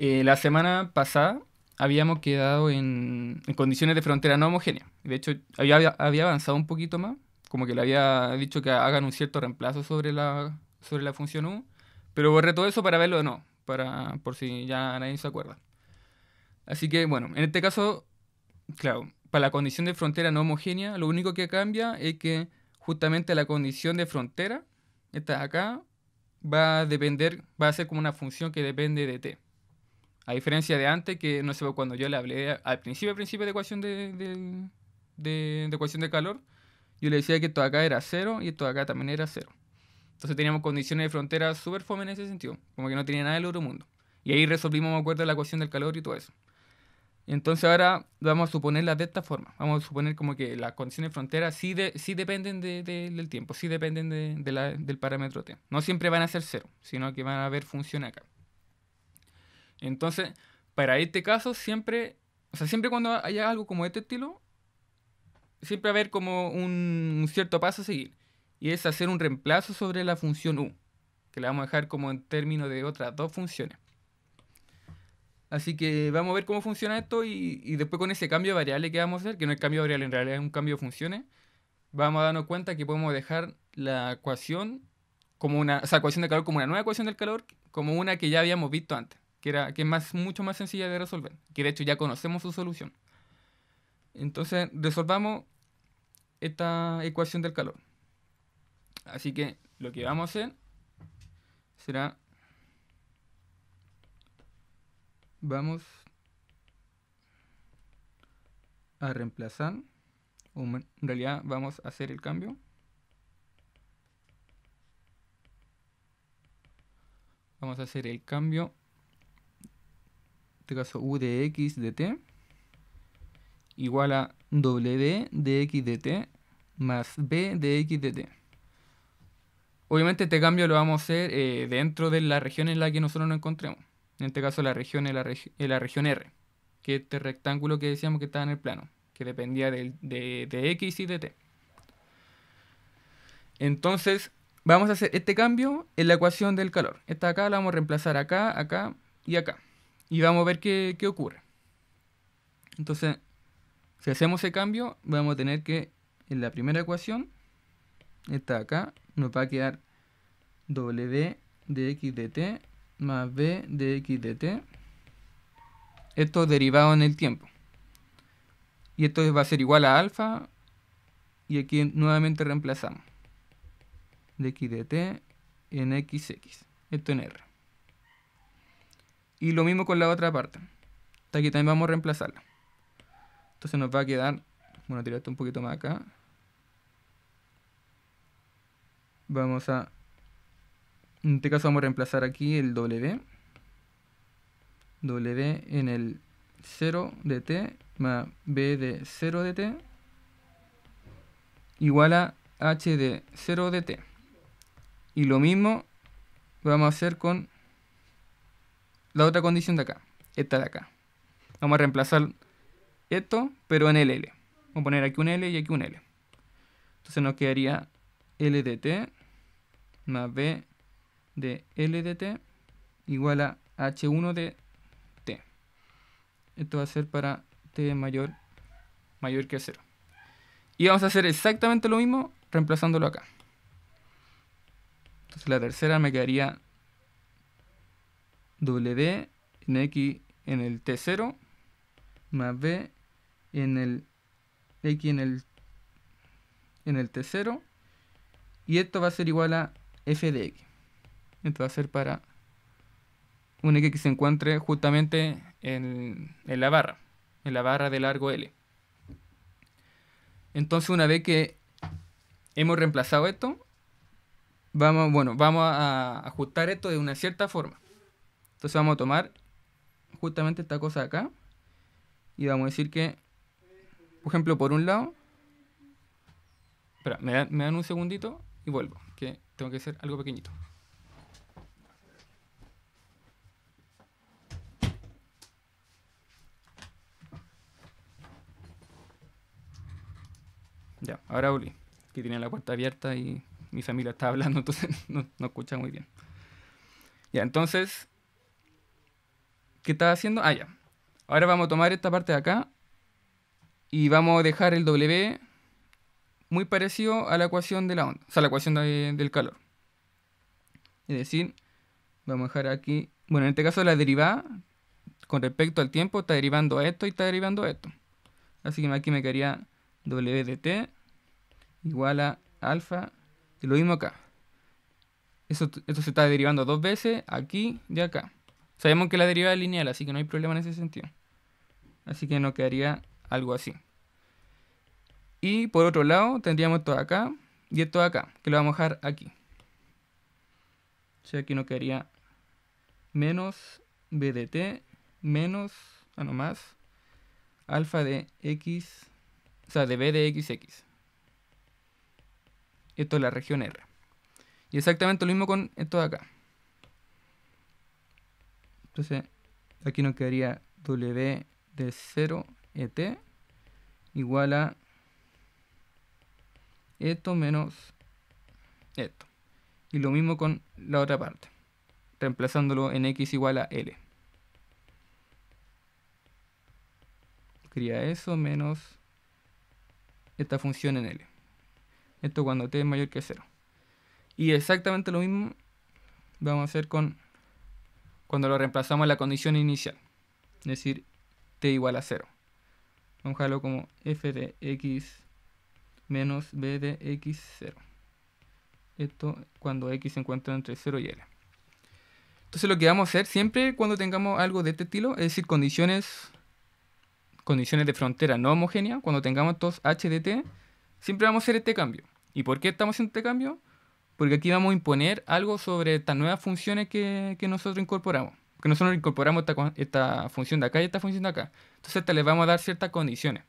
Eh, la semana pasada habíamos quedado en, condiciones de frontera no homogénea. De hecho, había, avanzado un poquito más, como que le había dicho que hagan un cierto reemplazo sobre la, sobre la función U, pero borré todo eso para verlo de no, para, por si ya nadie se acuerda. Así que, bueno, en este caso, claro, para la condición de frontera no homogénea, lo único que cambia es que justamente la condición de frontera, esta acá, va a depender, va a ser como una función que depende de t. A diferencia de antes, que no sé, cuando yo le hablé al principio, principio de ecuación de, ecuación de calor, yo le decía que esto de acá era cero y esto de acá también era cero. Entonces teníamos condiciones de frontera súper fome en ese sentido, como que no tenía nada del otro mundo. Y ahí resolvimos, me acuerdo, la ecuación del calor y todo eso. Entonces ahora vamos a suponerla de esta forma. Vamos a suponer como que las condiciones de frontera sí, sí dependen del tiempo, sí dependen del parámetro t. No siempre van a ser cero, sino que van a haber función acá. Entonces, para este caso, siempre, o sea, siempre cuando haya algo como este estilo, siempre va a haber como un, cierto paso a seguir. Y es hacer un reemplazo sobre la función u, que la vamos a dejar como en términos de otras dos funciones. Así que vamos a ver cómo funciona esto y, después con ese cambio de variable que vamos a hacer, que no es cambio de variable, en realidad es un cambio de funciones, vamos a darnos cuenta que podemos dejar la ecuación como una, o sea, ecuación de calor como una nueva ecuación del calor, como una que ya habíamos visto antes que, es más, mucho más sencilla de resolver, que de hecho ya conocemos su solución. Entonces, resolvamos esta ecuación del calor. Así que lo que vamos a hacer será... Vamos a reemplazar, en realidad vamos a hacer el cambio. Vamos a hacer el cambio en este caso u de x de t igual a w de x de t más b de x de t. Obviamente este cambio lo vamos a hacer eh, dentro de la región en la que nosotros nos encontremos. En este caso la región es la, eh, región R, que es este rectángulo que decíamos que estaba en el plano, que dependía de, de x y de t. Entonces vamos a hacer este cambio en la ecuación del calor. Esta acá la vamos a reemplazar acá, acá y acá y vamos a ver qué, ocurre. Entonces, si hacemos ese cambio, vamos a tener que en la primera ecuación, esta acá, nos va a quedar W de x T más b de x T Esto derivado en el tiempo. Y esto va a ser igual a alfa. Y aquí nuevamente reemplazamos. De x de T en xx. Esto en r. Y lo mismo con la otra parte. Hasta aquí también vamos a reemplazarla. Entonces nos va a quedar, bueno, tirar esto un poquito más acá. Vamos a, en este caso vamos a reemplazar aquí el W. W en el 0 de T más B de 0 de T igual a H de 0 de T. Y lo mismo vamos a hacer con la otra condición de acá, esta de acá. Vamos a reemplazar esto, pero en el L. Vamos a poner aquí un L y aquí un L. Entonces nos quedaría L de más B de L de igual a H1 de T. Esto va a ser para T mayor, mayor que 0. Y vamos a hacer exactamente lo mismo reemplazándolo acá. Entonces la tercera me quedaría W en X en el T0 más B en el X en el, en el T0 y esto va a ser igual a F de X. Esto va a ser para un X que se encuentre justamente en, en la barra, en la barra de largo L. Entonces una vez que hemos reemplazado esto, vamos, bueno, vamos a ajustar esto de una cierta forma. Entonces vamos a tomar justamente esta cosa de acá y vamos a decir que, por ejemplo, por un lado, espera, me dan, un segundito y vuelvo, que tengo que hacer algo pequeñito. Ya, ahora volví, que tenía la puerta abierta y mi familia está hablando, entonces no escucha muy bien. Ya, entonces que estaba haciendo? Ah, ya. Ahora vamos a tomar esta parte de acá y vamos a dejar el W muy parecido a la ecuación de la onda, o sea, la ecuación del calor. Es decir, vamos a dejar aquí, bueno, en este caso la derivada con respecto al tiempo está derivando a esto y está derivando a esto. Así que aquí me quedaría W de t igual a alfa, y lo mismo acá. Eso, esto se está derivando dos veces, aquí y acá. Sabemos que la derivada es lineal, así que no hay problema en ese sentido. Así que nos quedaría algo así. Y por otro lado, tendríamos esto de acá y esto de acá, que lo vamos a dejar aquí. O sea, aquí nos quedaría menos b de t menos, a ah, no más, alfa de x, o sea, de b de x Esto es la región R. Y exactamente lo mismo con esto de acá. Entonces, aquí nos quedaría W de 0 ET igual a esto menos esto. Y lo mismo con la otra parte, reemplazándolo en X igual a L. Quería eso menos esta función en L. Esto cuando T es mayor que 0. Y exactamente lo mismo vamos a hacer con cuando lo reemplazamos a la condición inicial, es decir, t igual a 0. Vamos a dejarlo como f de x menos b de x0. Esto cuando x se encuentra entre 0 y l. Entonces lo que vamos a hacer siempre cuando tengamos algo de este estilo, es decir, condiciones condiciones de frontera no homogénea, cuando tengamos estos h de t, siempre vamos a hacer este cambio. ¿Y por qué estamos haciendo este cambio? porque aquí vamos a imponer algo sobre estas nuevas funciones que, nosotros incorporamos. Que nosotros incorporamos esta, función de acá y esta función de acá. Entonces, esta le vamos a dar ciertas condiciones.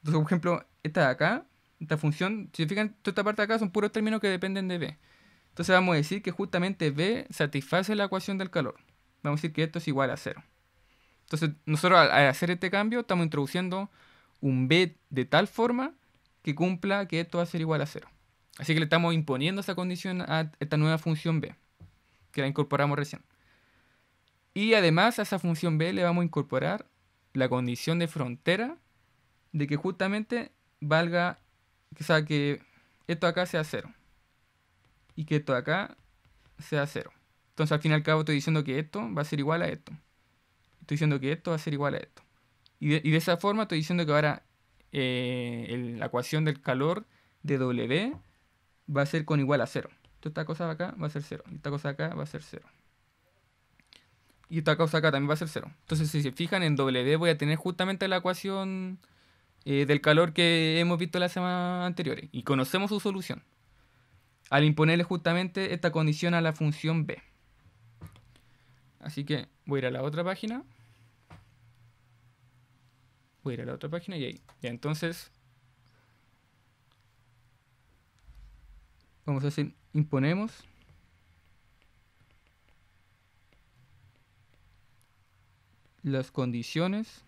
Entonces, por ejemplo, esta de acá, esta función, si se fijan, toda esta parte de acá son puros términos que dependen de B. Entonces, vamos a decir que justamente B satisface la ecuación del calor. Vamos a decir que esto es igual a cero. Entonces, nosotros al, al hacer este cambio estamos introduciendo un B de tal forma que cumpla que esto va a ser igual a cero. Así que le estamos imponiendo esa condición a esta nueva función b, que la incorporamos recién. Y además a esa función b le vamos a incorporar la condición de frontera de que justamente valga, o sea, que esto acá sea cero. Y que esto acá sea cero. Entonces al fin y al cabo estoy diciendo que esto va a ser igual a esto. Estoy diciendo que esto va a ser igual a esto. Y de, esa forma estoy diciendo que ahora eh, la ecuación del calor de W va a ser con igual a 0. Entonces esta cosa de acá va a ser 0. esta cosa de acá va a ser 0. Y esta cosa de acá también va a ser 0. Entonces si se fijan en W voy a tener justamente la ecuación eh, del calor que hemos visto la semana anterior. Y conocemos su solución. Al imponerle justamente esta condición a la función B. Así que voy a ir a la otra página. Voy a ir a la otra página y ahí. Ya entonces Vamos a decir imponemos. las condiciones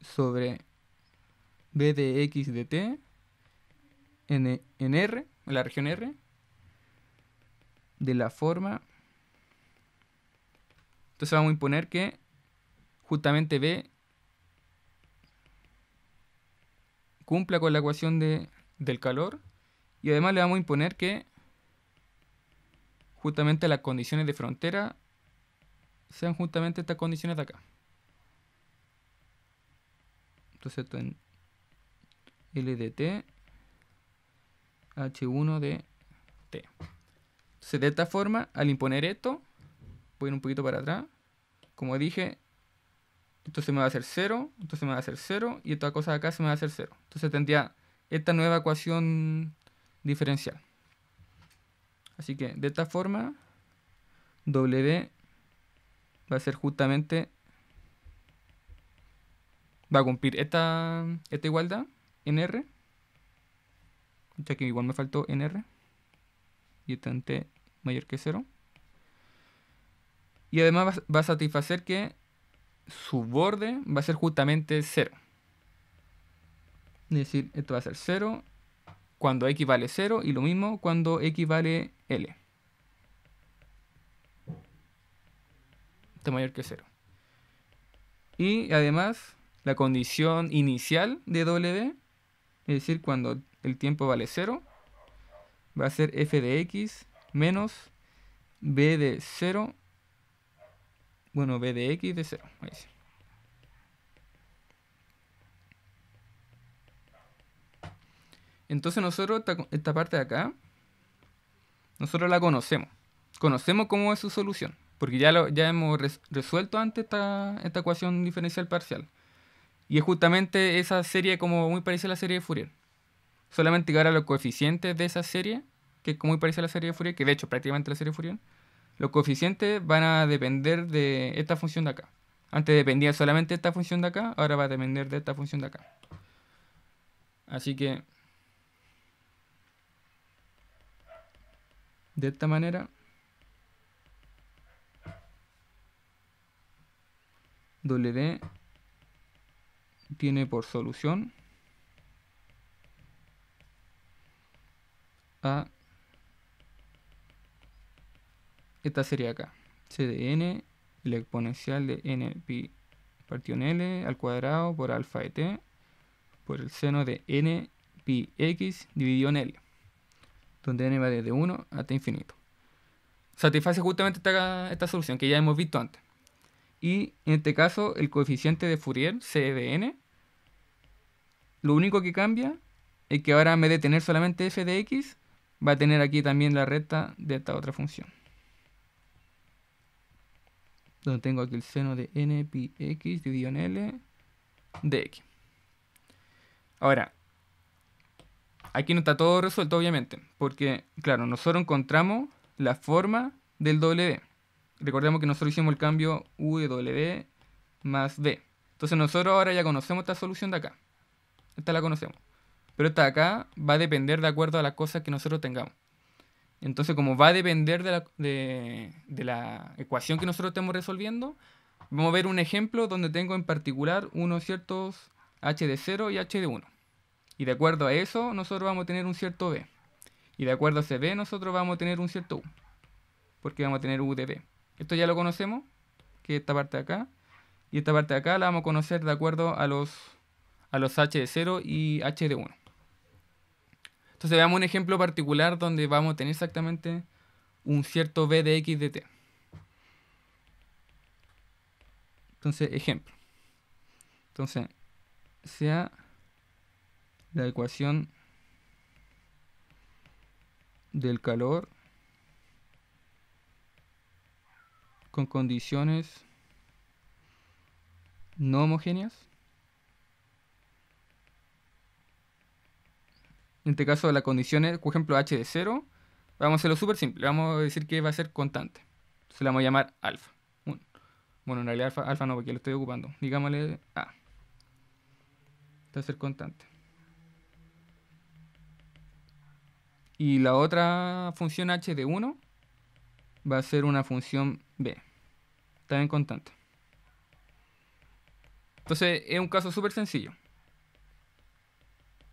sobre b de x de t en, en R, en la región R, de la forma... Entonces vamos a imponer que justamente b cumpla con la ecuación de del calor y además le vamos a imponer que justamente las condiciones de frontera sean justamente estas condiciones de acá. Entonces esto en LDT H1 de T. Entonces de esta forma, al imponer esto, voy a un poquito para atrás. Como dije, esto se me va a hacer 0, esto se me va a hacer 0 y esta cosa de acá se me va a hacer 0. Entonces tendría esta nueva ecuación diferencial. Así que de esta forma, W va a ser justamente, va a cumplir esta, esta igualdad en R, ya que igual me faltó en R, y esta en T mayor que 0. Y además va a satisfacer que su borde va a ser justamente 0. Es decir, esto va a ser 0 cuando x vale 0 y lo mismo cuando x vale L. Está mayor que 0. Y además, la condición inicial de W, es decir, cuando el tiempo vale 0, va a ser f de x menos b de 0, bueno, b de x de 0. Ahí sí. Entonces nosotros esta, parte de acá, nosotros la conocemos. Conocemos cómo es su solución, porque ya, lo, ya hemos resuelto antes esta, ecuación diferencial parcial. Y es justamente esa serie como muy parecida a la serie de Fourier. Solamente que ahora los coeficientes de esa serie, que es muy parecida a la serie de Fourier, que de hecho prácticamente la serie de Fourier, los coeficientes van a depender de esta función de acá. Antes dependía solamente de esta función de acá, ahora va a depender de esta función de acá. Así que de esta manera W tiene por solución a esta sería acá c de n la exponencial de n pi partido en l al cuadrado por alfa de t por el seno de n pi x dividido en l donde n va desde 1 hasta infinito. Satisface justamente esta, solución que ya hemos visto antes. Y en este caso, el coeficiente de Fourier, C de n, lo único que cambia es que ahora en vez de tener solamente f de x, va a tener aquí también la recta de esta otra función. Donde tengo aquí el seno de n pi x dividido en l de x. Ahora, Aquí no está todo resuelto, obviamente, porque, claro, nosotros encontramos la forma del W. Recordemos que nosotros hicimos el cambio U de W más D. Entonces nosotros ahora ya conocemos esta solución de acá. Esta la conocemos. Pero esta de acá va a depender de acuerdo a las cosas que nosotros tengamos. Entonces, como va a depender de la, de, de la, ecuación que nosotros estemos resolviendo, vamos a ver un ejemplo donde tengo en particular unos ciertos h de 0 y h de 1. Y de acuerdo a eso, nosotros vamos a tener un cierto B. Y de acuerdo a ese B, nosotros vamos a tener un cierto U. Porque vamos a tener U de B. Esto ya lo conocemos, que esta parte de acá. Y esta parte de acá la vamos a conocer de acuerdo a los, a los H de 0 y H de 1. Entonces veamos un ejemplo particular donde vamos a tener exactamente un cierto B de X de T. Entonces, ejemplo. Entonces, sea la ecuación del calor con condiciones no homogéneas. En este caso, las condiciones, por ejemplo, h de 0, vamos a hacerlo súper simple. Vamos a decir que va a ser constante. se la vamos a llamar alfa. Bueno, en realidad alfa, alfa no, porque lo estoy ocupando. Digámosle A. va a ser constante. Y la otra función h de 1 va a ser una función b, en constante. Entonces es un caso súper sencillo.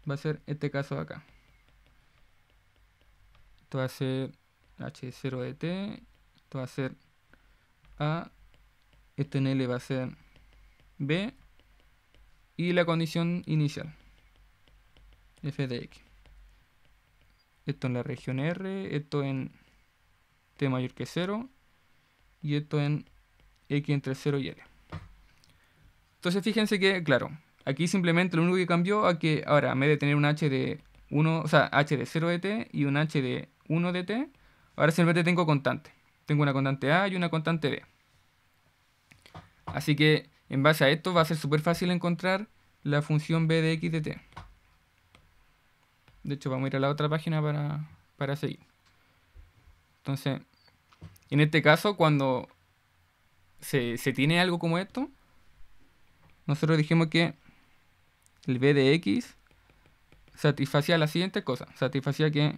Va a ser este caso acá. Esto va a ser h0 de t, esto va a ser a, este en L va a ser b, y la condición inicial, f de x esto en la región R, esto en T mayor que 0 y esto en X entre 0 y L. Entonces fíjense que, claro, aquí simplemente lo único que cambió es que ahora en vez de tener un H de 1, o sea, H de 0 de T y un H de 1 de T, ahora simplemente tengo constante. Tengo una constante A y una constante B. Así que en base a esto va a ser súper fácil encontrar la función B de X de T. De hecho, vamos a ir a la otra página para, seguir. Entonces, en este caso, cuando se, se tiene algo como esto, nosotros dijimos que el b de x satisfacía la siguiente cosa. Satisfacía que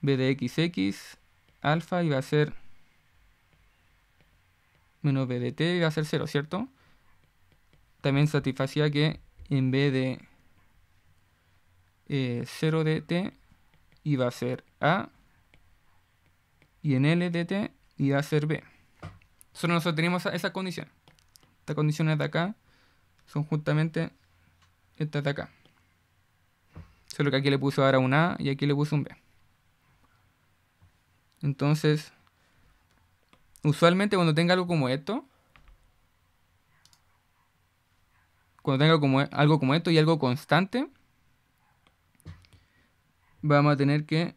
b de x, alfa iba a ser menos b de t iba a ser 0, ¿cierto? También satisfacía que en b de 0 eh, de t iba a ser A y en L de t iba a ser B. Solo nosotros tenemos esa, condición. Estas condiciones de acá son justamente estas de acá. Solo que aquí le puso ahora un A y aquí le puso un B. Entonces, usualmente cuando tenga algo como esto, cuando tenga como, algo como esto y algo constante, vamos a tener que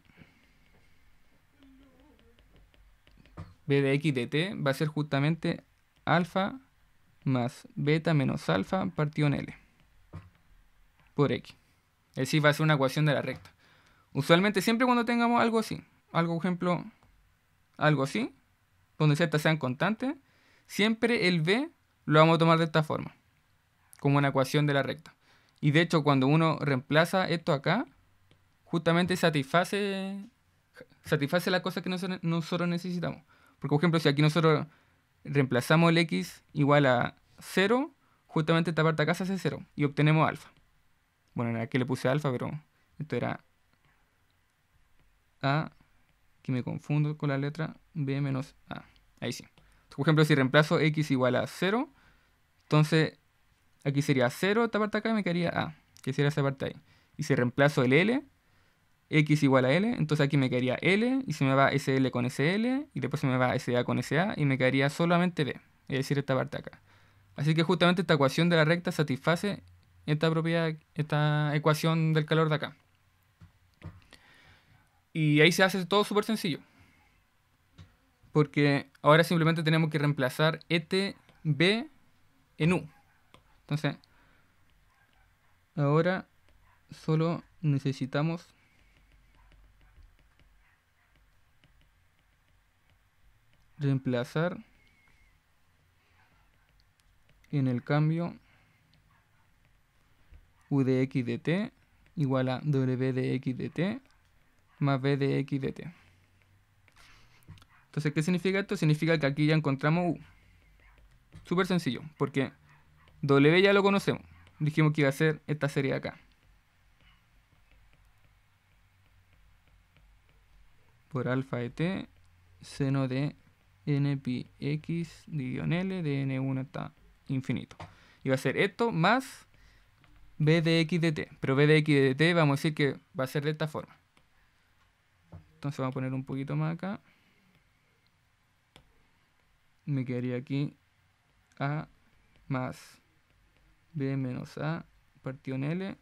b de x de t va a ser justamente alfa más beta menos alfa partido en L por X. Es decir, va a ser una ecuación de la recta. Usualmente siempre cuando tengamos algo así, algo ejemplo, algo así, donde z sean constantes, siempre el B lo vamos a tomar de esta forma, como una ecuación de la recta. Y de hecho cuando uno reemplaza esto acá, justamente satisface, satisface las cosas que nosotros, necesitamos. Porque, por ejemplo, si aquí nosotros reemplazamos el x igual a 0, justamente esta parte de acá se hace 0 y obtenemos alfa. Bueno, aquí le puse alfa, pero esto era A, que me confundo con la letra B menos A. Ahí sí. por ejemplo, si reemplazo x igual a 0, entonces aquí sería 0 esta parte acá me quedaría A, que sería esa parte ahí. Y si reemplazo el L, x igual a L, entonces aquí me quedaría L y se me va SL con SL y después se me va SA con SA y me quedaría solamente B, es decir, esta parte acá. Así que justamente esta ecuación de la recta satisface esta propiedad, esta ecuación del calor de acá. Y ahí se hace todo súper sencillo. Porque ahora simplemente tenemos que reemplazar este b en U. Entonces, ahora solo necesitamos reemplazar en el cambio u de x de t igual a w de x de t más b de x de t. Entonces, ¿qué significa esto? Significa que aquí ya encontramos u. Súper sencillo, porque w ya lo conocemos. Dijimos que iba a ser esta serie de acá. Por alfa de t, seno de n pi x dividido en l de n1 hasta infinito. Y va a ser esto más b de x de t. Pero b de x de t vamos a decir que va a ser de esta forma. Entonces vamos a poner un poquito más acá. Me quedaría aquí a más b menos a partido en l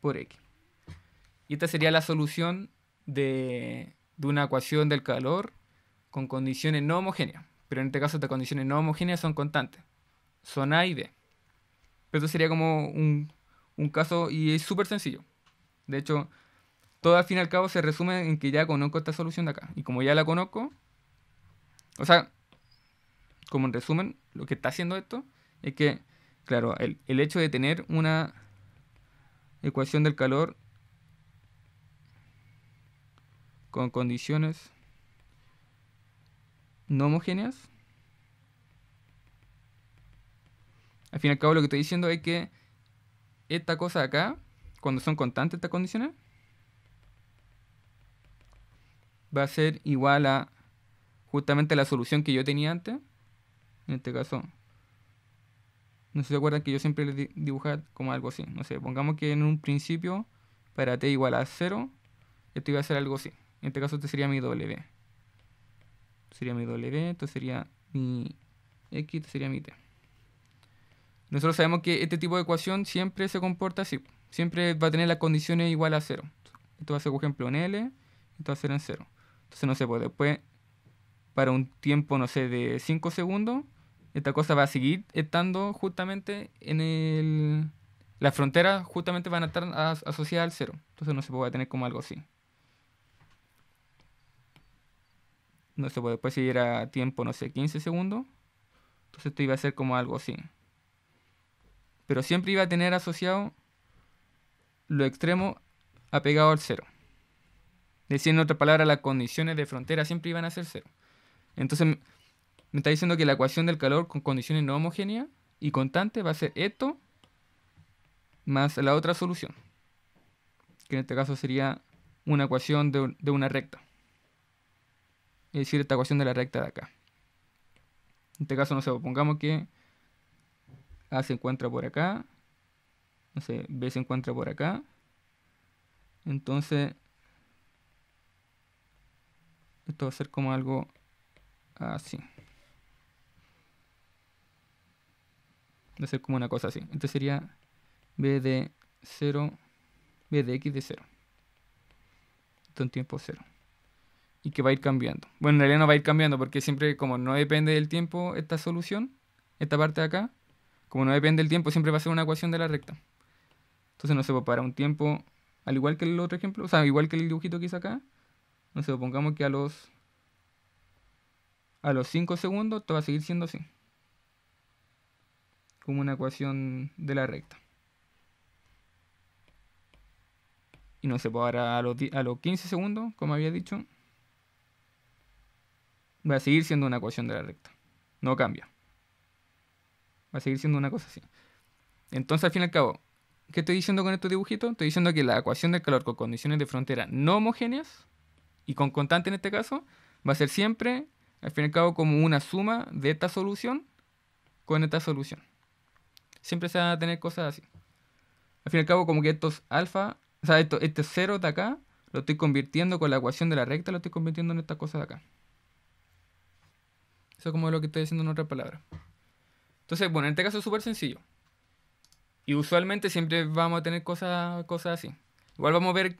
por x. Y esta sería la solución de, de una ecuación del calor con condiciones no homogéneas. Pero en este caso estas condiciones no homogéneas son constantes. Son A y B. Pero esto sería como un, un caso y es súper sencillo. De hecho, todo al fin y al cabo se resume en que ya conozco esta solución de acá. Y como ya la conozco, o sea, como en resumen, lo que está haciendo esto es que, claro, el, el hecho de tener una ecuación del calor con condiciones no homogéneas. Al fin y al cabo lo que estoy diciendo es que esta cosa acá, cuando son constantes estas condiciones, va a ser igual a justamente la solución que yo tenía antes. En este caso, no sé si se acuerdan que yo siempre les dibujaba como algo así. No sé, pongamos que en un principio para t igual a 0, esto iba a ser algo así. En este caso, este sería mi W sería mi W, esto sería mi X, esto sería mi T. Nosotros sabemos que este tipo de ecuación siempre se comporta así. Siempre va a tener las condiciones igual a cero. Esto va a ser, por ejemplo, en L, esto va a ser en cero. Entonces, no se puede, después, para un tiempo, no sé, de 5 segundos, esta cosa va a seguir estando justamente en el... Las fronteras justamente van a estar asociada asociadas al cero. Entonces, no se puede tener como algo así. no sé, pues después pues, si era tiempo, no sé, 15 segundos, entonces esto iba a ser como algo así. Pero siempre iba a tener asociado lo extremo apegado al cero. Decir en otra palabra, las condiciones de frontera siempre iban a ser cero. Entonces, me está diciendo que la ecuación del calor con condiciones no homogéneas y constantes va a ser esto más la otra solución, que en este caso sería una ecuación de, de una recta es decir, esta ecuación de la recta de acá. En este caso, no sé, pongamos que A se encuentra por acá, no sé, B se encuentra por acá. Entonces, esto va a ser como algo así. Va a ser como una cosa así. Entonces este sería B de 0, B de X de 0. Esto en tiempo 0 y que va a ir cambiando. Bueno, en realidad no va a ir cambiando porque siempre como no depende del tiempo esta solución, esta parte de acá, como no depende del tiempo, siempre va a ser una ecuación de la recta. Entonces no se va para un tiempo, al igual que el otro ejemplo, o sea, igual que el dibujito que hice acá, no se pongamos que a los a los 5 segundos esto va a seguir siendo así. Como una ecuación de la recta. Y no se va a los, a los 15 segundos, como había dicho, va a seguir siendo una ecuación de la recta. No cambia. Va a seguir siendo una cosa así. Entonces, al fin y al cabo, ¿qué estoy diciendo con este dibujito? Estoy diciendo que la ecuación del calor con condiciones de frontera no homogéneas y con constante en este caso, va a ser siempre, al fin y al cabo, como una suma de esta solución con esta solución. Siempre se van a tener cosas así. Al fin y al cabo, como que estos alfa, o sea, esto, este cero de acá, lo estoy convirtiendo con la ecuación de la recta, lo estoy convirtiendo en estas cosas de acá. Eso es como lo que estoy diciendo en otra palabra. Entonces, bueno, en este caso es súper sencillo. Y usualmente siempre vamos a tener cosas, cosas así. Igual vamos a ver,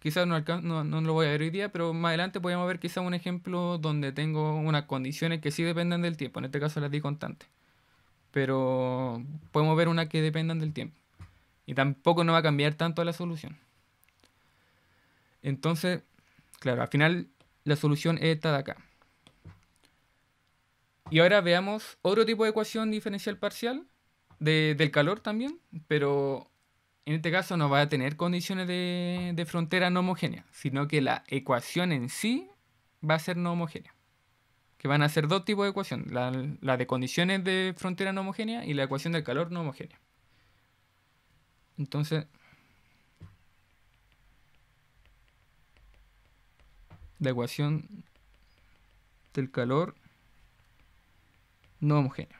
quizás no, no, lo voy a ver hoy día, pero más adelante podemos ver quizás un ejemplo donde tengo unas condiciones que sí dependen del tiempo. En este caso las di constantes Pero podemos ver una que dependan del tiempo. Y tampoco nos va a cambiar tanto la solución. Entonces, claro, al final la solución es esta de acá. Y ahora veamos otro tipo de ecuación diferencial parcial del calor también, pero en este caso no va a tener condiciones de, frontera no homogénea, sino que la ecuación en sí va a ser no homogénea. Que van a ser dos tipos de ecuación, la, la de condiciones de frontera no homogénea y la ecuación del calor no homogénea. Entonces, la ecuación del calor no homogéneo.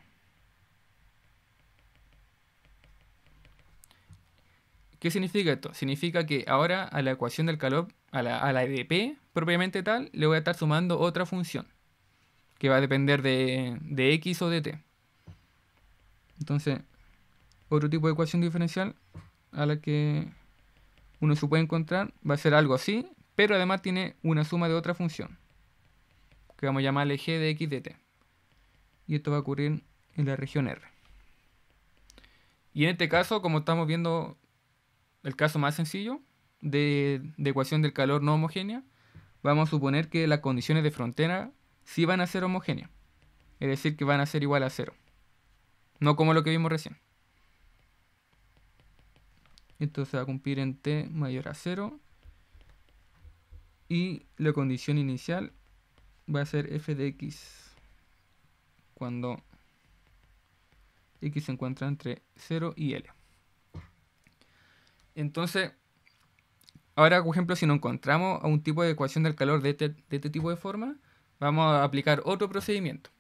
¿Qué significa esto? Significa que ahora a la ecuación del calor, a la, a la EDP propiamente tal, le voy a estar sumando otra función, que va a depender de, de X o de T. Entonces, otro tipo de ecuación diferencial a la que uno se puede encontrar va a ser algo así, pero además tiene una suma de otra función, que vamos a llamarle g de x de t y esto va a ocurrir en la región R. Y en este caso, como estamos viendo el caso más sencillo de, ecuación del calor no homogénea, vamos a suponer que las condiciones de frontera sí van a ser homogéneas. Es decir, que van a ser igual a cero. No como lo que vimos recién. Esto se va a cumplir en t mayor a cero Y la condición inicial va a ser f de x cuando x se encuentra entre 0 y L. Entonces, ahora por ejemplo, si no encontramos a un tipo de ecuación del calor este, de este, tipo de forma, vamos a aplicar otro procedimiento.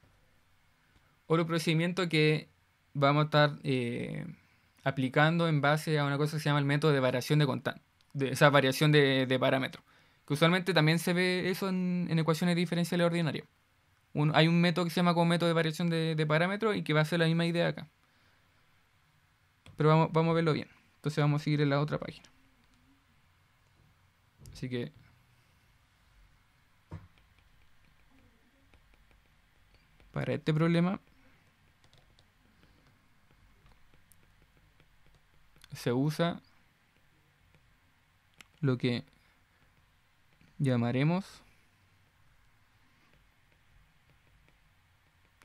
Otro procedimiento que vamos a estar eh, aplicando en base a una cosa que se llama el método de variación de constante, de esa variación de, parámetro. parámetros, que usualmente también se ve eso en, en ecuaciones diferenciales ordinarias hay un método que se llama como método de variación de, parámetros y que va a ser la misma idea acá. Pero vamos, vamos a verlo bien. Entonces vamos a seguir en la otra página. Así que... Para este problema se usa lo que llamaremos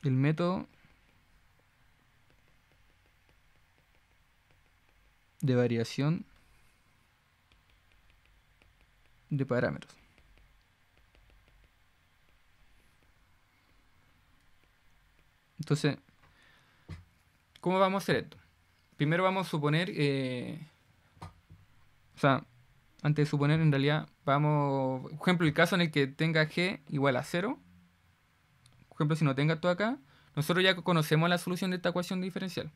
el método de variación de parámetros. Entonces, ¿cómo vamos a hacer esto? Primero vamos a suponer, eh, o sea, antes de suponer en realidad, vamos, por ejemplo, el caso en el que tenga g igual a cero por ejemplo, si no tenga esto acá, nosotros ya conocemos la solución de esta ecuación diferencial,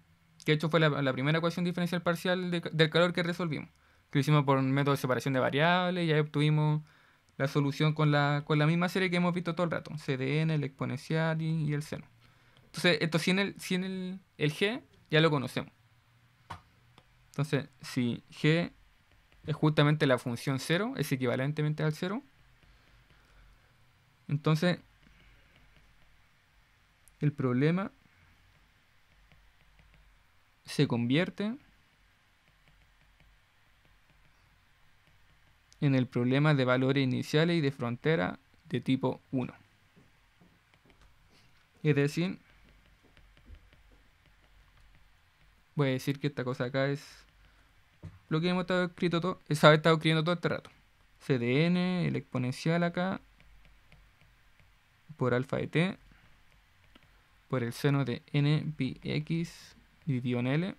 que de hecho fue la, primera ecuación diferencial parcial del calor que resolvimos, que lo hicimos por un método de separación de variables y ahí obtuvimos la solución con la, con la misma serie que hemos visto todo el rato, CDN, el exponencial y, el seno. Entonces, esto sin, el, el G ya lo conocemos. Entonces, si G es justamente la función 0, es equivalentemente al 0, entonces el problema se convierte en el problema de valores iniciales y de frontera de tipo 1. Es decir, voy a decir que esta cosa acá es lo que hemos estado escrito todo, estado escribiendo todo este rato. CDN, el exponencial acá, por alfa de t, por el seno de n NBX dividido en L.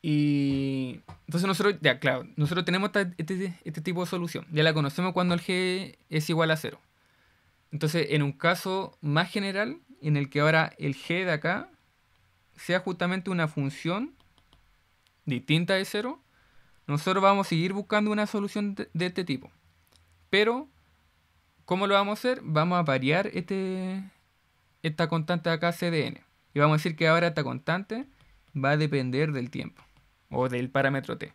Y entonces nosotros, ya claro, nosotros tenemos este, este, tipo de solución. Ya la conocemos cuando el G es igual a cero. Entonces, en un caso más general, en el que ahora el G de acá sea justamente una función distinta de cero, nosotros vamos a seguir buscando una solución de este tipo. Pero, ¿cómo lo vamos a hacer? Vamos a variar este, esta constante acá CDN. Y vamos a decir que ahora esta constante va a depender del tiempo o del parámetro t.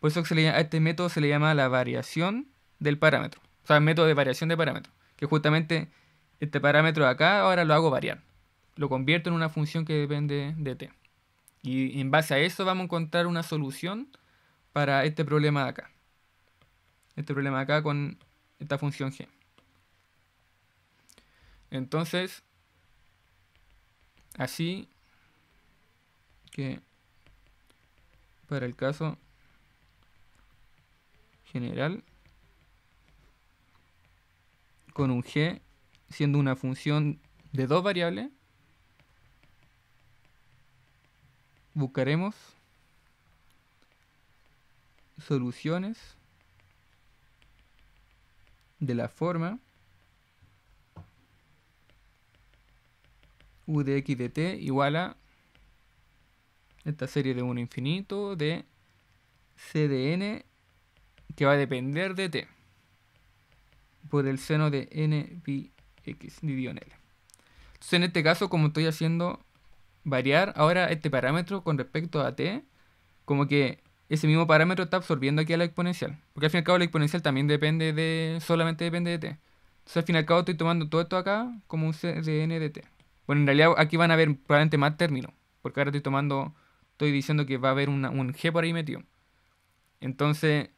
Por eso a este método se le llama la variación del parámetro. O sea, el método de variación de parámetro. Que justamente este parámetro de acá ahora lo hago variar. Lo convierto en una función que depende de t. Y en base a eso vamos a encontrar una solución para este problema de acá. Este problema de acá con esta función g. Entonces, Así que para el caso general con un g siendo una función de dos variables buscaremos soluciones de la forma u de x de t igual a esta serie de 1 infinito de c de n que va a depender de t por el seno de n pi x dividido en l. Entonces en este caso como estoy haciendo variar ahora este parámetro con respecto a t, como que ese mismo parámetro está absorbiendo aquí a la exponencial. Porque al fin y al cabo la exponencial también depende de, solamente depende de t. Entonces al fin y al cabo estoy tomando todo esto acá como un c de n de t. Bueno, en realidad aquí van a haber probablemente más términos, porque ahora estoy tomando, estoy diciendo que va a haber un G por ahí metido. Entonces,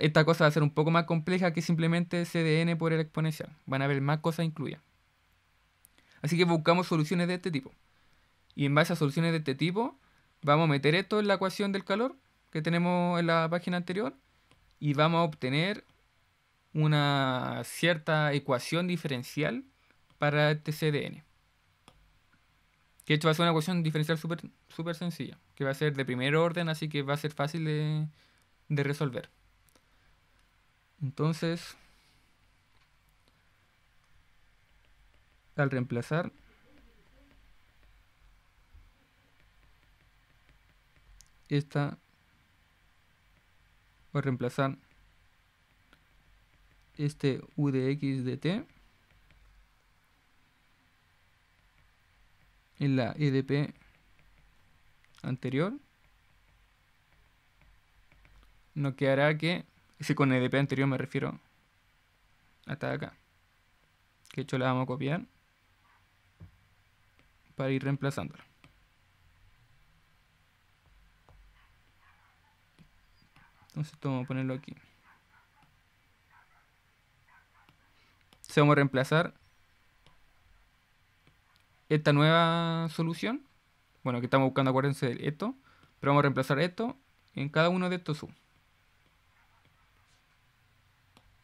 esta cosa va a ser un poco más compleja que simplemente CDN por el exponencial. Van a haber más cosas incluidas. Así que buscamos soluciones de este tipo. Y en base a soluciones de este tipo, vamos a meter esto en la ecuación del calor que tenemos en la página anterior y vamos a obtener una cierta ecuación diferencial para este CDN. Que de hecho va a ser una ecuación diferencial súper super sencilla, que va a ser de primer orden, así que va a ser fácil de, resolver. Entonces, al reemplazar, esta, o reemplazar este x de T, en la EDP anterior, nos quedará que, si con EDP anterior me refiero hasta acá, que hecho la vamos a copiar para ir reemplazándola. Entonces esto vamos a ponerlo aquí. Se vamos a reemplazar esta nueva solución, bueno, que estamos buscando, acuérdense de esto, pero vamos a reemplazar esto en cada uno de estos sub.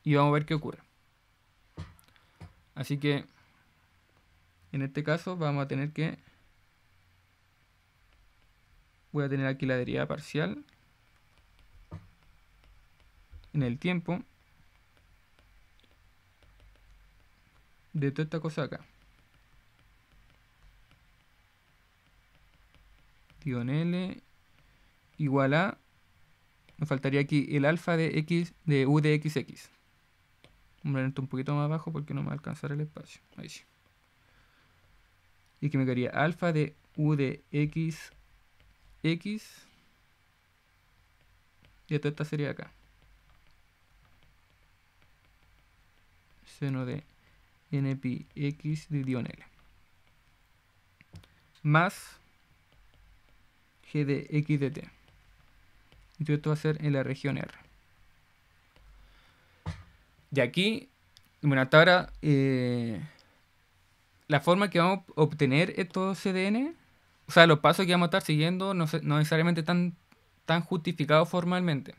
Y vamos a ver qué ocurre. Así que, en este caso vamos a tener que, voy a tener aquí la derivada parcial en el tiempo de toda esta cosa acá. en L igual a, Me faltaría aquí el alfa de X, de U de XX. Voy a esto un poquito más abajo porque no me va a alcanzar el espacio. Ahí sí. Y que me quedaría alfa de U de X, X. Y esto esta sería acá. Seno de N pi x de L. Más de x de t. Y esto va a ser en la región R. Y aquí, bueno, hasta ahora, eh, la forma que vamos a obtener estos CDN, o sea, los pasos que vamos a estar siguiendo no, necesariamente están tan justificados formalmente.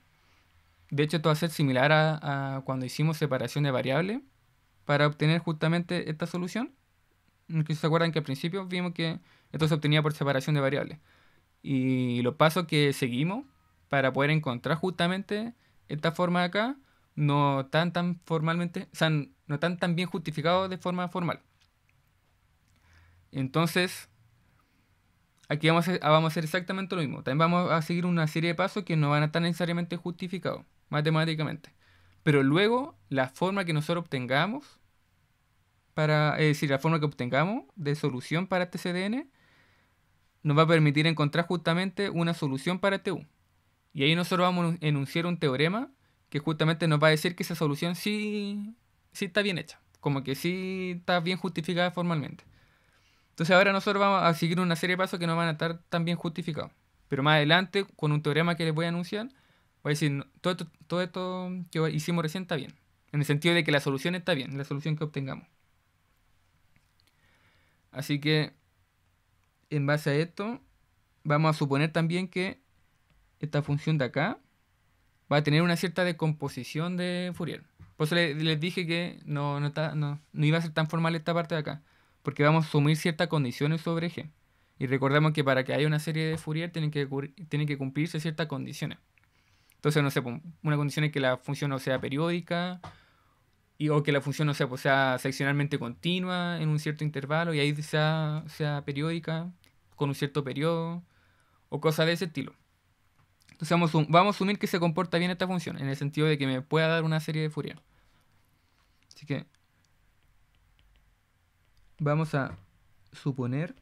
De hecho, esto va a ser similar a, cuando hicimos separación de variables para obtener justamente esta solución. ¿Se acuerdan que al principio vimos que esto se obtenía por separación de variables? Y los pasos que seguimos para poder encontrar justamente esta forma de acá no están tan formalmente, o sea, no tan bien justificados de forma formal. Entonces, aquí vamos a, hacer, vamos a exactamente lo mismo. También vamos a seguir una serie de pasos que no van a estar necesariamente justificados matemáticamente. Pero luego, la forma que nosotros obtengamos, para, es decir, la forma que obtengamos de solución para este CDN, nos va a permitir encontrar justamente una solución para tu este Y ahí nosotros vamos a enunciar un teorema que justamente nos va a decir que esa solución sí, sí está bien hecha, como que sí está bien justificada formalmente. Entonces ahora nosotros vamos a seguir una serie de pasos que no van a estar tan bien justificados. Pero más adelante, con un teorema que les voy a anunciar, voy a decir, todo todo esto que hicimos recién está bien. En el sentido de que la solución está bien, la solución que obtengamos. Así que en base a esto, vamos a suponer también que esta función de acá va a tener una cierta descomposición de Fourier. Por eso les, dije que no, no, no, iba a ser tan formal esta parte de acá, porque vamos a asumir ciertas condiciones sobre G. Y recordemos que para que haya una serie de Fourier tienen que, que cumplirse ciertas condiciones. Entonces, no sé, pues, una condición es que la función no sea periódica, y, o que la función no sea, pues, seccionalmente continua en un cierto intervalo, y ahí sea, sea periódica, con un cierto periodo o cosas de ese estilo. Entonces vamos, a asumir que se comporta bien esta función, en el sentido de que me pueda dar una serie de Fourier. Así que vamos a suponer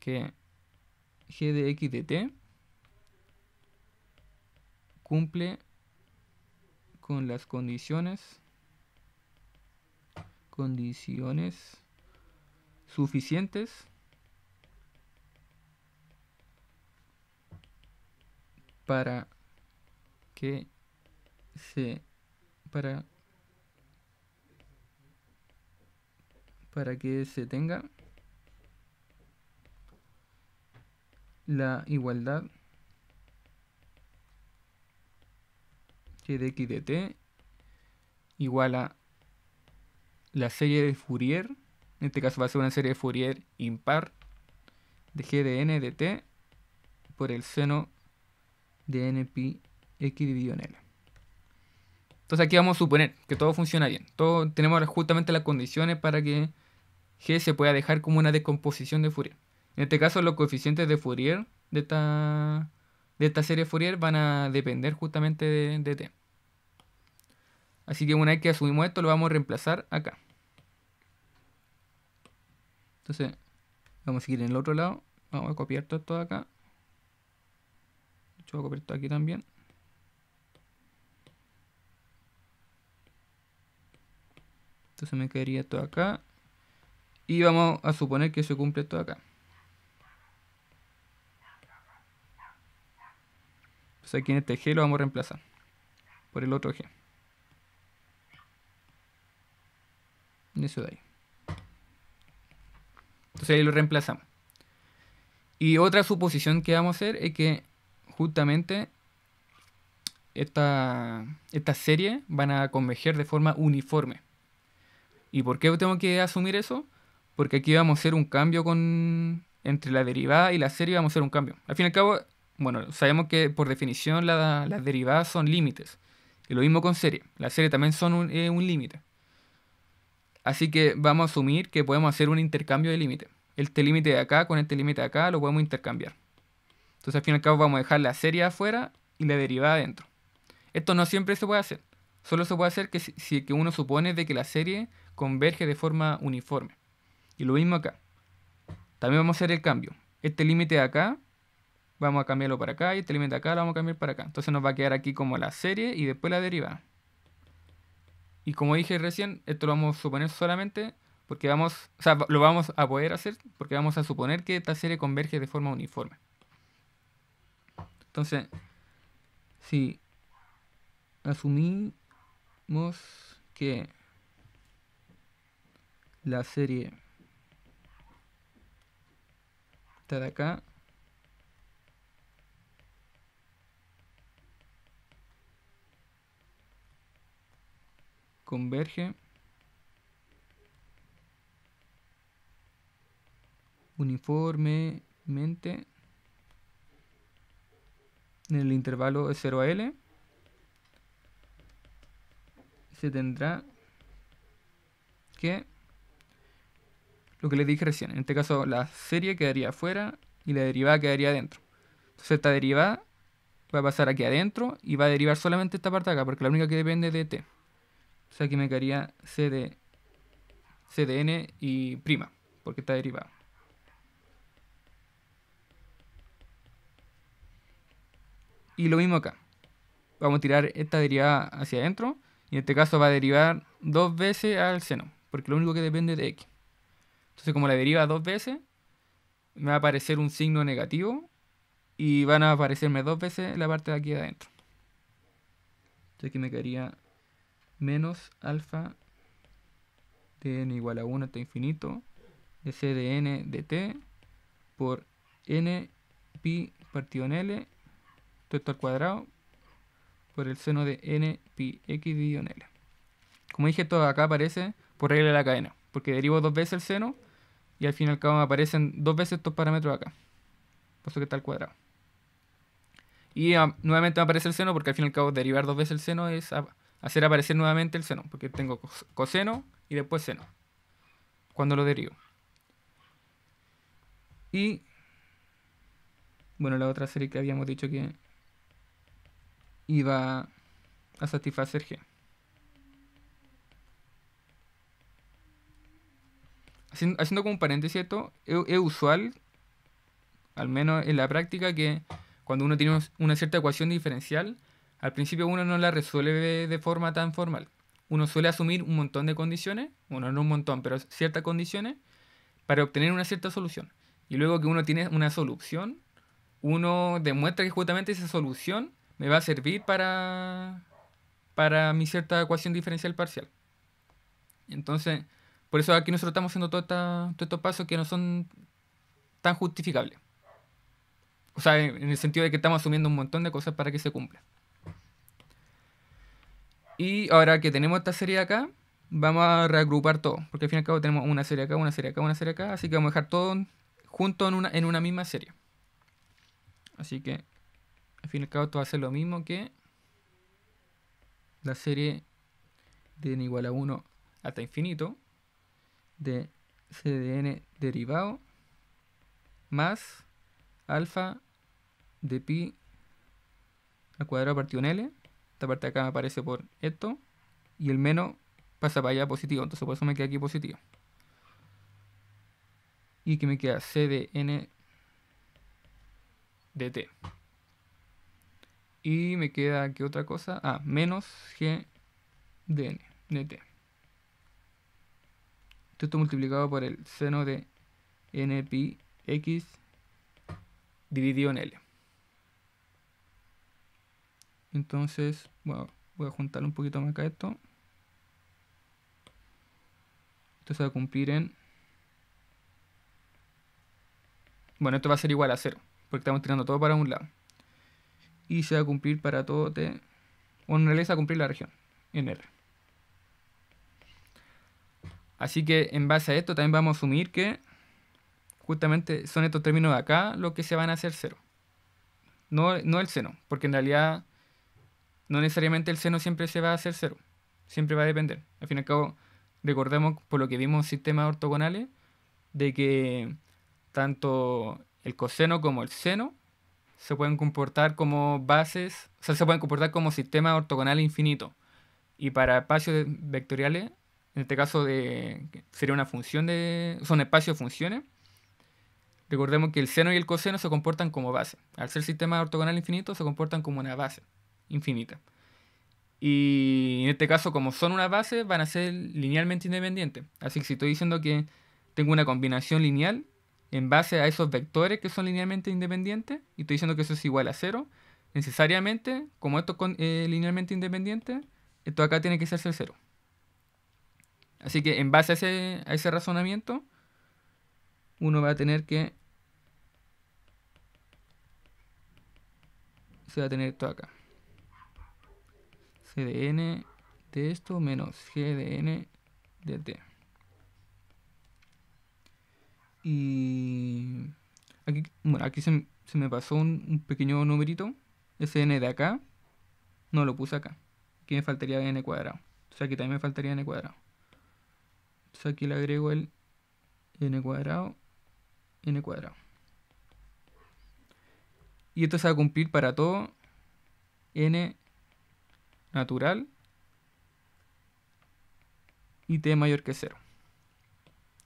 que g de x de t cumple con las condiciones condiciones suficientes para que se para para que se tenga la igualdad que de x de t igual a la serie de Fourier en este caso va a ser una serie de Fourier impar de g de n de t por el seno de n pi x dividido en n. Entonces aquí vamos a suponer que todo funciona bien. Todo, tenemos justamente las condiciones para que g se pueda dejar como una descomposición de Fourier. En este caso los coeficientes de Fourier de esta, serie de Fourier van a depender justamente de, de t. Así que una vez que asumimos esto lo vamos a reemplazar acá. Entonces, vamos a seguir en el otro lado. Vamos a copiar todo esto de acá. Yo voy a copiar todo aquí también. Entonces me quedaría esto acá. Y vamos a suponer que se cumple todo acá. Entonces aquí en este G lo vamos a reemplazar por el otro G. Y eso de ahí. Entonces ahí lo reemplazamos. Y otra suposición que vamos a hacer es que justamente estas esta series van a converger de forma uniforme. ¿Y por qué tengo que asumir eso? Porque aquí vamos a hacer un cambio con, entre la derivada y la serie, vamos a hacer un cambio. Al fin y al cabo, bueno, sabemos que por definición las derivadas son límites. Y lo mismo con serie. Las series también son un eh, límite. Así que vamos a asumir que podemos hacer un intercambio de límite. Este límite de acá con este límite de acá lo podemos intercambiar. Entonces al fin y al cabo vamos a dejar la serie afuera y la derivada adentro. Esto no siempre se puede hacer. Solo se puede hacer que si, que uno supone de que la serie converge de forma uniforme. Y lo mismo acá. También vamos a hacer el cambio. Este límite de acá vamos a cambiarlo para acá y este límite de acá lo vamos a cambiar para acá. Entonces nos va a quedar aquí como la serie y después la derivada. Y como dije recién, esto lo vamos a suponer solamente porque vamos, o sea, lo vamos a poder hacer porque vamos a suponer que esta serie converge de forma uniforme. Entonces, si asumimos que la serie está de acá converge uniformemente en el intervalo de 0 a L se tendrá que lo que les dije recién, en este caso la serie quedaría afuera y la derivada quedaría adentro. Entonces esta derivada va a pasar aquí adentro y va a derivar solamente esta parte de acá, porque la única que depende de t. O sea, que me quedaría de CDN y prima, porque está derivado. Y lo mismo acá. Vamos a tirar esta derivada hacia adentro. Y en este caso va a derivar dos veces al seno. Porque lo único que depende de x. Entonces como la deriva dos veces, me va a aparecer un signo negativo. Y van a aparecerme dos veces la parte de aquí adentro. Entonces aquí me quedaría menos alfa de n igual a 1 hasta infinito de c de n de t por n pi partido en L, todo esto al cuadrado, por el seno de n pi x dividido en L. Como dije, todo acá aparece por regla de la cadena, porque derivo dos veces el seno y al fin y al cabo me aparecen dos veces estos parámetros acá, puesto que está al cuadrado. Y ah, nuevamente me aparece el seno porque al fin y al cabo derivar dos veces el seno es hacer aparecer nuevamente el seno, porque tengo coseno y después seno, cuando lo derivo. Y, bueno, la otra serie que habíamos dicho que iba a satisfacer G. Haciendo, como un paréntesis esto, es usual, al menos en la práctica, que cuando uno tiene una cierta ecuación diferencial, al principio uno no la resuelve de, forma tan formal. Uno suele asumir un montón de condiciones, bueno, no un montón, pero ciertas condiciones, para obtener una cierta solución. Y luego que uno tiene una solución, uno demuestra que justamente esa solución me va a servir para, para mi cierta ecuación diferencial parcial. Entonces, por eso aquí nosotros estamos haciendo todos todo estos pasos que no son tan justificables. O sea, en el sentido de que estamos asumiendo un montón de cosas para que se cumpla. Y ahora que tenemos esta serie acá, vamos a reagrupar todo. Porque al fin y al cabo tenemos una serie acá, una serie acá, una serie acá. Así que vamos a dejar todo junto en una, en una misma serie. Así que al fin y al cabo esto va a ser lo mismo que la serie de n igual a 1 hasta infinito de cdn derivado más alfa de pi al cuadrado partido en L esta parte acá me aparece por esto, y el menos pasa para allá positivo, entonces por eso me queda aquí positivo. Y que me queda C de N de T. Y me queda aquí otra cosa, ah, menos G de N de T. Esto multiplicado por el seno de N pi X dividido en L. Entonces, bueno, voy a juntar un poquito más acá esto. Esto se va a cumplir en... Bueno, esto va a ser igual a cero, porque estamos tirando todo para un lado. Y se va a cumplir para todo T... O en realidad se va a cumplir la región, en R. Así que en base a esto también vamos a asumir que justamente son estos términos de acá los que se van a hacer cero. No, no el seno, porque en realidad no necesariamente el seno siempre se va a hacer cero. Siempre va a depender. Al fin y al cabo, recordemos por lo que vimos sistemas ortogonales, de que tanto el coseno como el seno se pueden comportar como bases, o sea, se pueden comportar como sistemas ortogonales infinitos. Y para espacios vectoriales, en este caso de, sería una función de, son espacios de funciones, recordemos que el seno y el coseno se comportan como base. Al ser sistemas ortogonales infinitos, se comportan como una base infinita. Y en este caso, como son unas bases van a ser linealmente independientes. Así que si estoy diciendo que tengo una combinación lineal en base a esos vectores que son linealmente independientes, y estoy diciendo que eso es igual a cero, necesariamente, como esto es eh, linealmente independiente, esto acá tiene que ser cero. Así que en base a ese, a ese razonamiento, uno va a tener que... Se va a tener esto acá de n de esto menos g de n de t. Y aquí, bueno, aquí se, me pasó un, pequeño numerito. Ese n de acá no lo puse acá. Aquí me faltaría n cuadrado. O sea, aquí también me faltaría n cuadrado. Entonces aquí le agrego el n cuadrado, n cuadrado. Y esto se va a cumplir para todo n natural y t mayor que 0.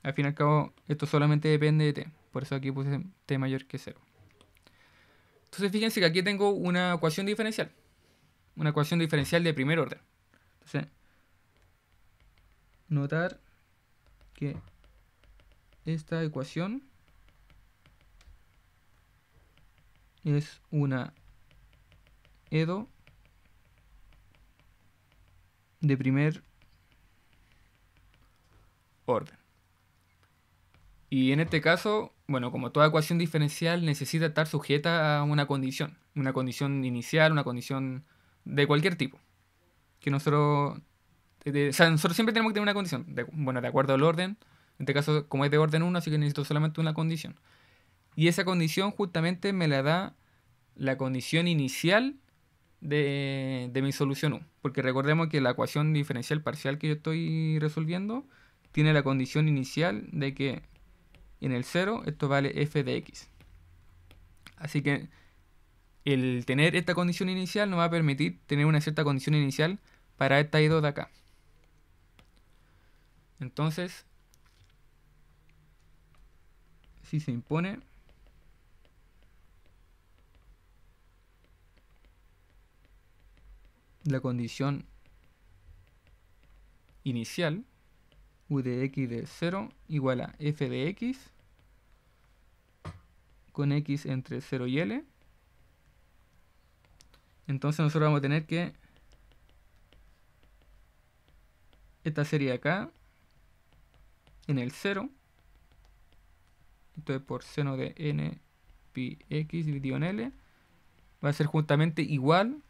Al fin y al cabo, esto solamente depende de t, por eso aquí puse t mayor que 0. Entonces fíjense que aquí tengo una ecuación diferencial, una ecuación diferencial de primer orden. Entonces, notar que esta ecuación es una EDO de primer orden. Y en este caso, bueno, como toda ecuación diferencial necesita estar sujeta a una condición, una condición inicial, una condición de cualquier tipo. Que nosotros, eh, o sea, siempre tenemos que tener una condición, bueno, de acuerdo al orden, en este caso como es de orden 1, así que necesito solamente una condición. Y esa condición justamente me la da la condición inicial de, mi solución U. Porque recordemos que la ecuación diferencial parcial que yo estoy resolviendo tiene la condición inicial de que en el 0 esto vale f de x. Así que el tener esta condición inicial nos va a permitir tener una cierta condición inicial para esta I2 de acá. Entonces, si se impone, la condición inicial u de x de 0 igual a f de x con x entre 0 y l entonces nosotros vamos a tener que esta serie acá en el 0 entonces por seno de n pi x dividido en l va a ser justamente igual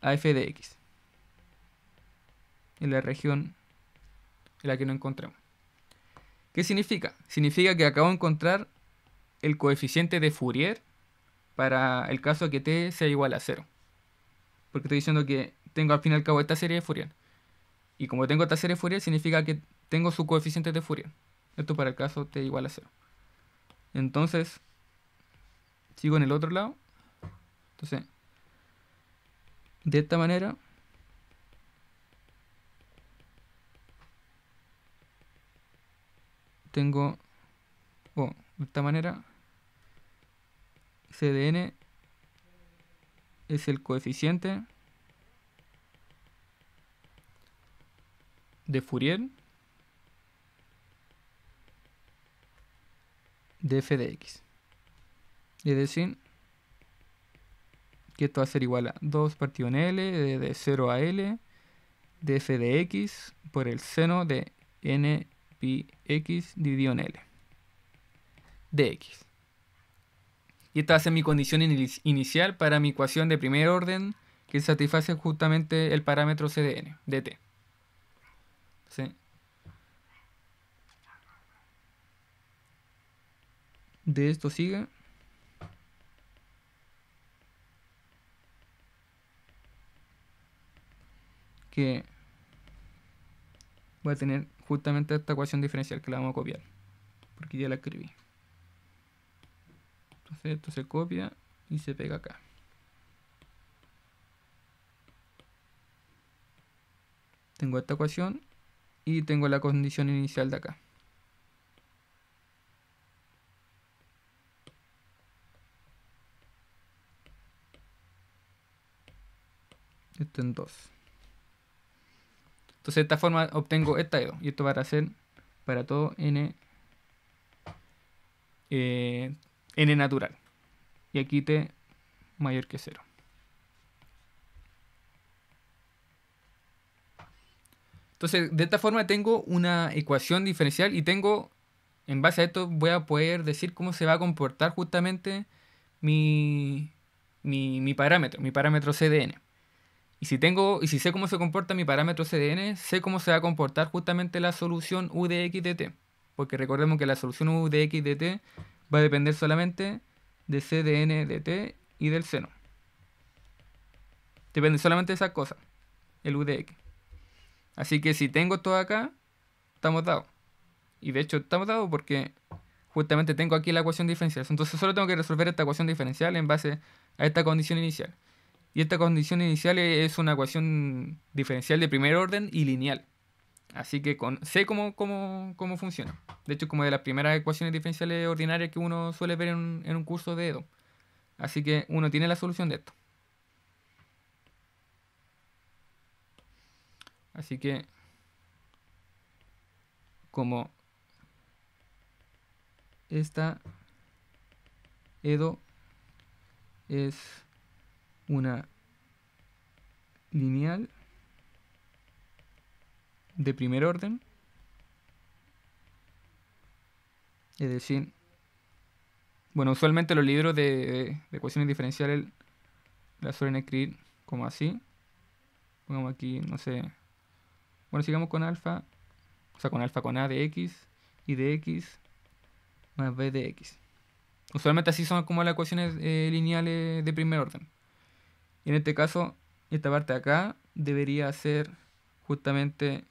a f de x en la región en la que no encontramos ¿Qué significa? Significa que acabo de encontrar el coeficiente de Fourier para el caso de que t sea igual a 0. Porque estoy diciendo que tengo al fin y al cabo esta serie de Fourier. Y como tengo esta serie de Fourier, significa que tengo su coeficiente de Fourier. Esto para el caso t igual a 0. Entonces, sigo en el otro lado. Entonces, de esta manera. Tengo, oh, de esta manera, CDN es el coeficiente de Fourier de f de x. Es decir, que esto va a ser igual a 2 partido en L, de 0 a L, de f de x por el seno de n pi x dividido en L, de x. Y esta va a ser mi condición inicial para mi ecuación de primer orden que satisface justamente el parámetro CDN, dt. t De esto sigue voy a tener justamente esta ecuación diferencial que la vamos a copiar. Porque ya la escribí. Entonces esto se copia y se pega acá. Tengo esta ecuación y tengo la condición inicial de acá. Esto en 2. Entonces de esta forma obtengo esta de 2 Y esto va a ser para todo eh, n, natural. Y aquí t mayor que 0. Entonces, de esta forma tengo una ecuación diferencial y tengo, en base a esto, voy a poder decir cómo se va a comportar justamente mi, mi, mi parámetro, mi parámetro CDN. Y si tengo, y si sé cómo se comporta mi parámetro CDN, sé cómo se va a comportar justamente la solución u de x t. Porque recordemos que la solución u de x t va a depender solamente de de t y del seno. Depende solamente de esas cosas. El u x. Así que si tengo esto acá, estamos dados. Y de hecho estamos dados porque justamente tengo aquí la ecuación diferencial. Entonces solo tengo que resolver esta ecuación diferencial en base a esta condición inicial. Y esta condición inicial e-, es una ecuación diferencial de primer orden y lineal. Así que con, sé cómo, funciona. De hecho, como de las primeras ecuaciones diferenciales ordinarias que uno suele ver en, en un curso de EDO. Así que uno tiene la solución de esto. Así que, como esta EDO es una lineal de primer orden, es decir, bueno, usualmente los libros de, ecuaciones diferenciales las suelen escribir como así, pongamos aquí, no sé, bueno, sigamos con alfa, o sea, con alfa con A de X y de X más B de X. Usualmente así son como las ecuaciones eh, lineales de primer orden en este caso, esta parte de acá debería ser justamente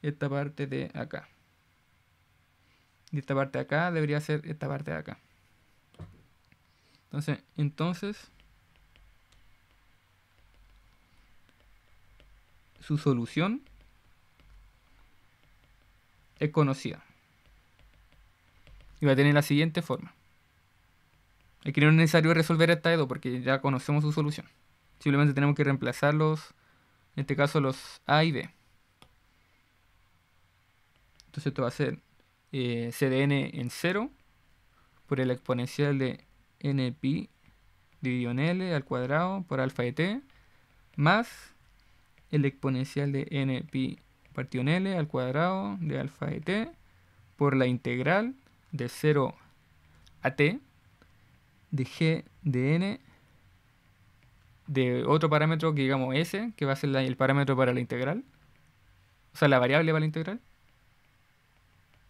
esta parte de acá. Y esta parte de acá debería ser esta parte de acá. Entonces, entonces su solución es conocida. Y va a tener la siguiente forma. Aquí no es necesario resolver esta dedo porque ya conocemos su solución. Simplemente tenemos que reemplazarlos, en este caso los A y B. Entonces esto va a ser eh, CDN en 0 por el exponencial de npi dividido en L al cuadrado por alfa de t más el exponencial de npi partido en L al cuadrado de alfa de t por la integral de 0 a t de g de n de otro parámetro que digamos S, que va a ser el parámetro para la integral, o sea, la variable para la integral.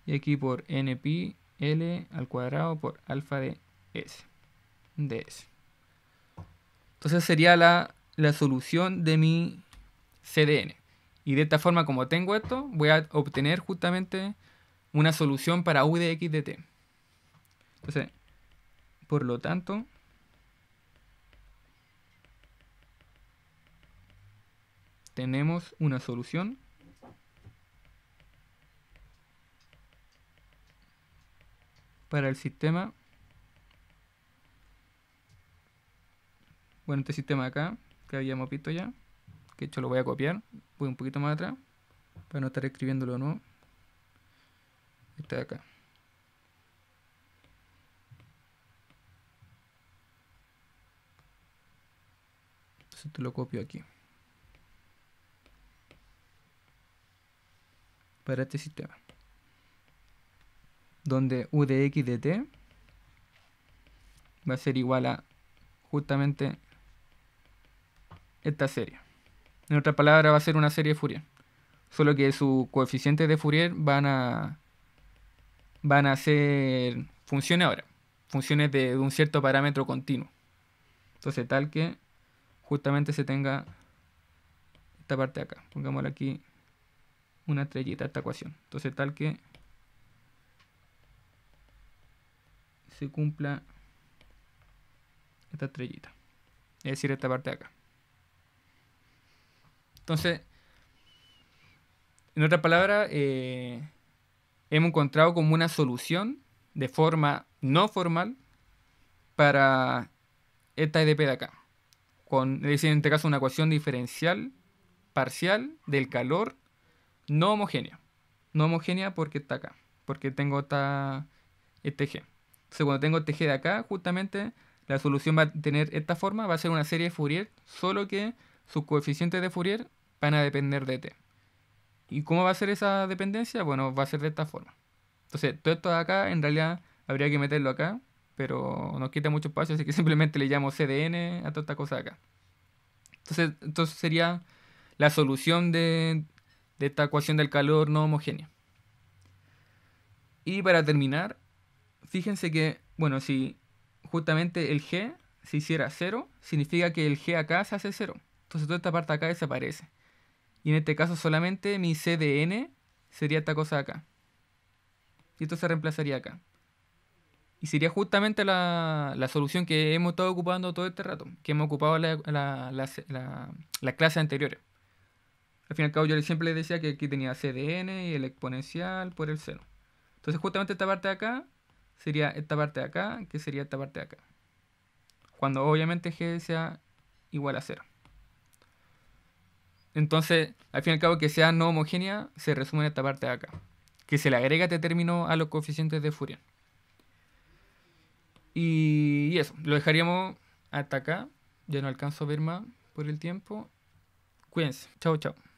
Y aquí por pi L al cuadrado por alfa de S, de Entonces sería la, la solución de mi CDN. Y de esta forma, como tengo esto, voy a obtener justamente una solución para U de X de T. Entonces, por lo tanto, tenemos una solución para el sistema bueno este sistema acá que habíamos visto ya que hecho lo voy a copiar voy un poquito más atrás para no estar escribiéndolo no este de acá entonces lo copio aquí para este sistema. Donde u de x de t va a ser igual a justamente esta serie. En otras palabras, va a ser una serie de Fourier. Solo que sus coeficientes de Fourier van a, van a ser funciones ahora. Funciones de, un cierto parámetro continuo. Entonces, tal que justamente se tenga esta parte de acá. Pongámosla aquí una estrellita a esta ecuación. Entonces tal que se cumpla esta estrellita. Es decir, esta parte de acá. Entonces, en otra palabra, eh, hemos encontrado como una solución de forma no formal para esta EDP de acá. Con, es decir, en este caso, una ecuación diferencial parcial del calor no homogénea. No homogénea porque está acá, porque tengo esta, este G. Entonces cuando tengo este G de acá, justamente la solución va a tener esta forma, va a ser una serie de Fourier, solo que sus coeficientes de Fourier van a depender de T. ¿Y cómo va a ser esa dependencia? Bueno, va a ser de esta forma. Entonces, todo esto de acá, en realidad, habría que meterlo acá, pero nos quita mucho espacio, así que simplemente le llamo CDN a toda esta cosa de acá. Entonces, entonces sería la solución de de esta ecuación del calor no homogénea. Y para terminar, fíjense que, bueno, si justamente el G se hiciera 0, significa que el G acá se hace 0. Entonces toda esta parte acá desaparece. Y en este caso solamente mi CDN sería esta cosa acá. Y esto se reemplazaría acá. Y sería justamente la, solución que hemos estado ocupando todo este rato, que hemos ocupado la, la, las clases anteriores. Al fin y al cabo yo siempre les decía que aquí tenía CDN y el exponencial por el cero. Entonces justamente esta parte de acá sería esta parte de acá, que sería esta parte de acá. Cuando obviamente g sea igual a 0. Entonces, al fin y al cabo, que sea no homogénea se resume en esta parte de acá. Que se le agrega este término a los coeficientes de Fourier. Y eso, lo dejaríamos hasta acá. Ya no alcanzo a ver más por el tiempo. Cuídense. Chao, chao.